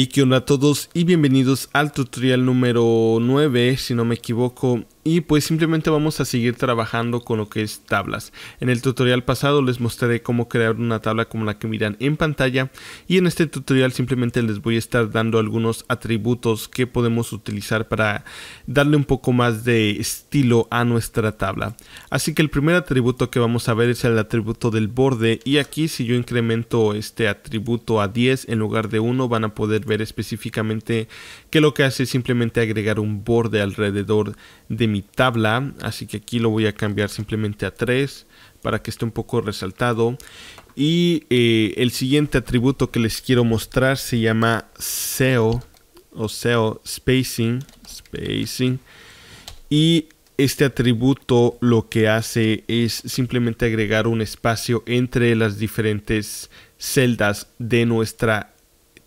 Y onda a todos y bienvenidos al tutorial número 9, si no me equivoco, y pues simplemente vamos a seguir trabajando con lo que es tablas. En el tutorial pasado les mostraré cómo crear una tabla como la que miran en pantalla y en este tutorial simplemente les voy a estar dando algunos atributos que podemos utilizar para darle un poco más de estilo a nuestra tabla. Así que el primer atributo que vamos a ver es el atributo del borde y aquí si yo incremento este atributo a 10 en lugar de 1 van a poder ver específicamente que lo que hace es simplemente agregar un borde alrededor de mi tabla, así que aquí lo voy a cambiar simplemente a 3 para que esté un poco resaltado. Y eh, el siguiente atributo que les quiero mostrar se llama SEO o SEO spacing, spacing. Y este atributo lo que hace es simplemente agregar un espacio entre las diferentes celdas de nuestra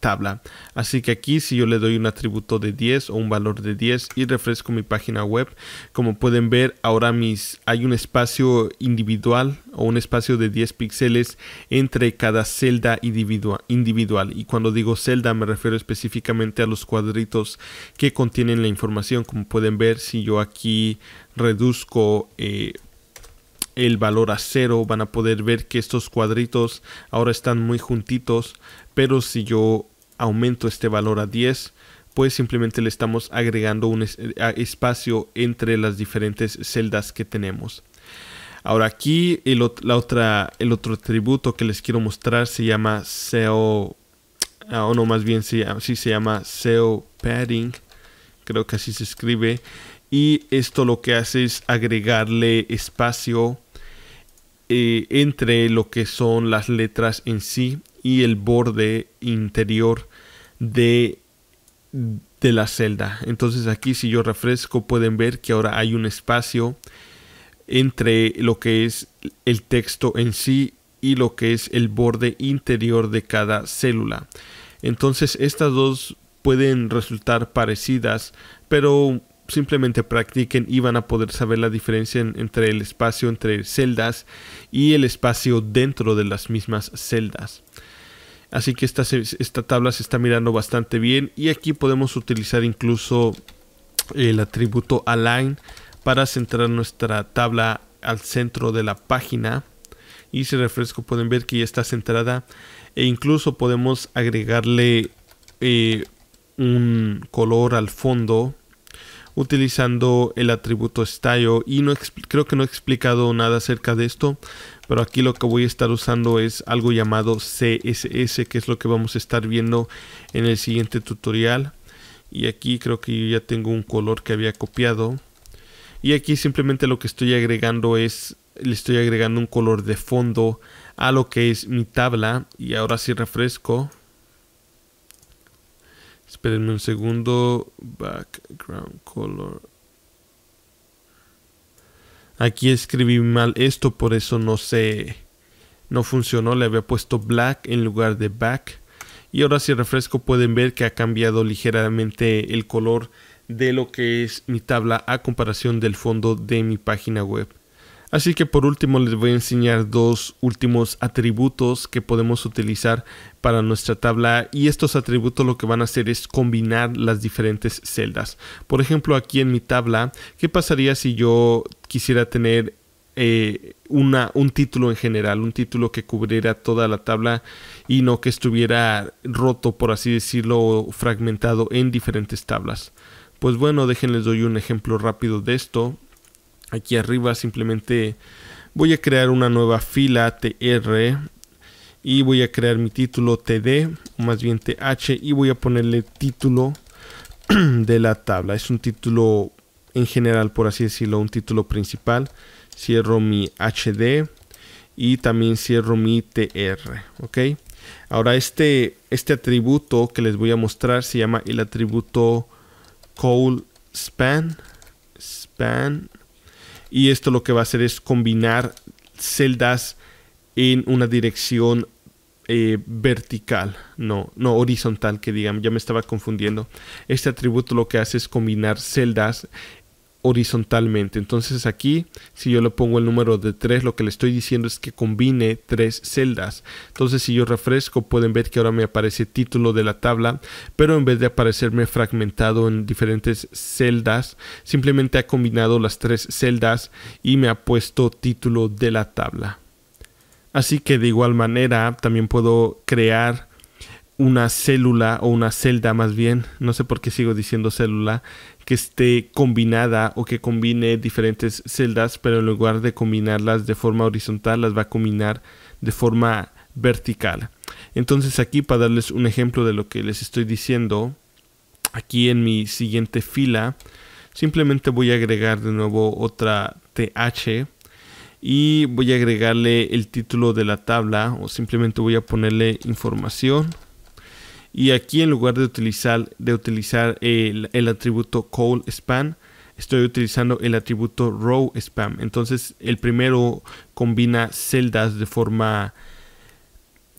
tabla. Así que aquí si yo le doy un atributo de 10 o un valor de 10 y refresco mi página web, como pueden ver ahora mis, hay un espacio individual o un espacio de 10 píxeles entre cada celda individual. Y cuando digo celda me refiero específicamente a los cuadritos que contienen la información. Como pueden ver si yo aquí reduzco... Eh, el valor a 0 van a poder ver que estos cuadritos ahora están muy juntitos pero si yo aumento este valor a 10, pues simplemente le estamos agregando un eh, espacio entre las diferentes celdas que tenemos. Ahora aquí el, la otra, el otro atributo que les quiero mostrar se llama SEO, ah, o no más bien se ah, sí, se llama SEO padding, creo que así se escribe, y esto lo que hace es agregarle espacio eh, entre lo que son las letras en sí y el borde interior de, de la celda. Entonces aquí si yo refresco pueden ver que ahora hay un espacio entre lo que es el texto en sí y lo que es el borde interior de cada célula. Entonces estas dos pueden resultar parecidas, pero simplemente practiquen y van a poder saber la diferencia entre el espacio entre celdas y el espacio dentro de las mismas celdas. Así que esta, tabla se está mirando bastante bien. Y aquí podemos utilizar incluso el atributo align para centrar nuestra tabla al centro de la página y si refresco pueden ver que ya está centrada e incluso podemos agregarle eh, un color al fondo utilizando el atributo style y no creo que no he explicado nada acerca de esto pero aquí lo que voy a estar usando es algo llamado CSS que es lo que vamos a estar viendo en el siguiente tutorial y aquí creo que yo ya tengo un color que había copiado y aquí simplemente lo que estoy agregando es le estoy agregando un color de fondo a lo que es mi tabla y ahora si refresco Espérenme un segundo. Background color. Aquí escribí mal esto, por eso no se... No funcionó, le había puesto black en lugar de back. Y ahora si refresco pueden ver que ha cambiado ligeramente el color de lo que es mi tabla a comparación del fondo de mi página web. Así que por último les voy a enseñar dos últimos atributos que podemos utilizar para nuestra tabla y estos atributos lo que van a hacer es combinar las diferentes celdas. Por ejemplo aquí en mi tabla, ¿qué pasaría si yo quisiera tener eh, una, un título en general, un título que cubriera toda la tabla y no que estuviera roto, por así decirlo, o fragmentado en diferentes tablas. Pues bueno, déjenles doy un ejemplo rápido de esto aquí arriba simplemente voy a crear una nueva fila tr y voy a crear mi título td más bien th y voy a ponerle título de la tabla es un título en general por así decirlo un título principal cierro mi hd y también cierro mi tr ok ahora este este atributo que les voy a mostrar se llama el atributo call span span y esto lo que va a hacer es combinar celdas en una dirección eh, vertical, no, no horizontal que digan, ya me estaba confundiendo. Este atributo lo que hace es combinar celdas horizontalmente. Entonces aquí, si yo le pongo el número de 3, lo que le estoy diciendo es que combine tres celdas. Entonces si yo refresco, pueden ver que ahora me aparece título de la tabla, pero en vez de aparecerme fragmentado en diferentes celdas, simplemente ha combinado las tres celdas y me ha puesto título de la tabla. Así que de igual manera también puedo crear una célula o una celda más bien, no sé por qué sigo diciendo célula, que esté combinada o que combine diferentes celdas, pero en lugar de combinarlas de forma horizontal, las va a combinar de forma vertical. Entonces aquí para darles un ejemplo de lo que les estoy diciendo, aquí en mi siguiente fila, simplemente voy a agregar de nuevo otra TH y voy a agregarle el título de la tabla o simplemente voy a ponerle información y aquí en lugar de utilizar, de utilizar el, atributo call Spam, estoy utilizando el atributo row spam. Entonces el primero combina celdas de forma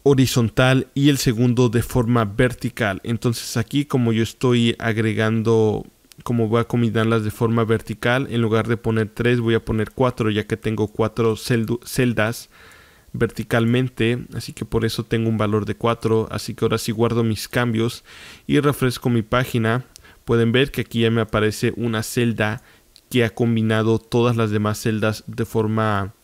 horizontal y el segundo de forma vertical. Entonces aquí como yo estoy agregando, como voy a combinarlas de forma vertical, en lugar de poner 3 voy a poner 4 ya que tengo 4 celdas verticalmente, así que por eso tengo un valor de 4, así que ahora si guardo mis cambios y refresco mi página, pueden ver que aquí ya me aparece una celda que ha combinado todas las demás celdas de forma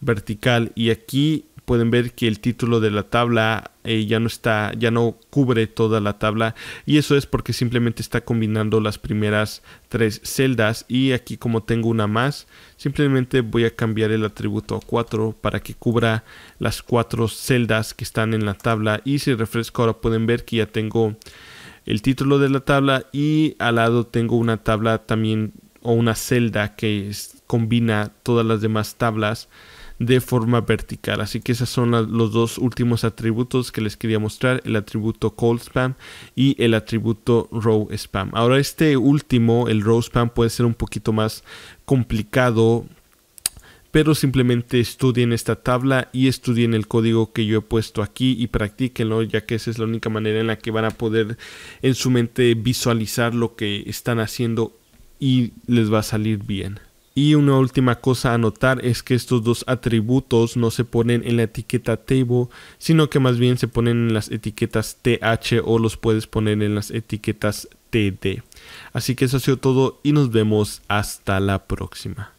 vertical y aquí pueden ver que el título de la tabla eh, ya no está, ya no cubre toda la tabla y eso es porque simplemente está combinando las primeras tres celdas y aquí como tengo una más, simplemente voy a cambiar el atributo a 4 para que cubra las cuatro celdas que están en la tabla y si refresco ahora pueden ver que ya tengo el título de la tabla y al lado tengo una tabla también o una celda que combina todas las demás tablas de forma vertical. Así que esos son los dos últimos atributos que les quería mostrar, el atributo cold spam y el atributo row spam. Ahora este último, el row spam, puede ser un poquito más complicado pero simplemente estudien esta tabla y estudien el código que yo he puesto aquí y practíquenlo, ya que esa es la única manera en la que van a poder en su mente visualizar lo que están haciendo y les va a salir bien. Y una última cosa a notar es que estos dos atributos no se ponen en la etiqueta table, sino que más bien se ponen en las etiquetas th o los puedes poner en las etiquetas td. Así que eso ha sido todo y nos vemos hasta la próxima.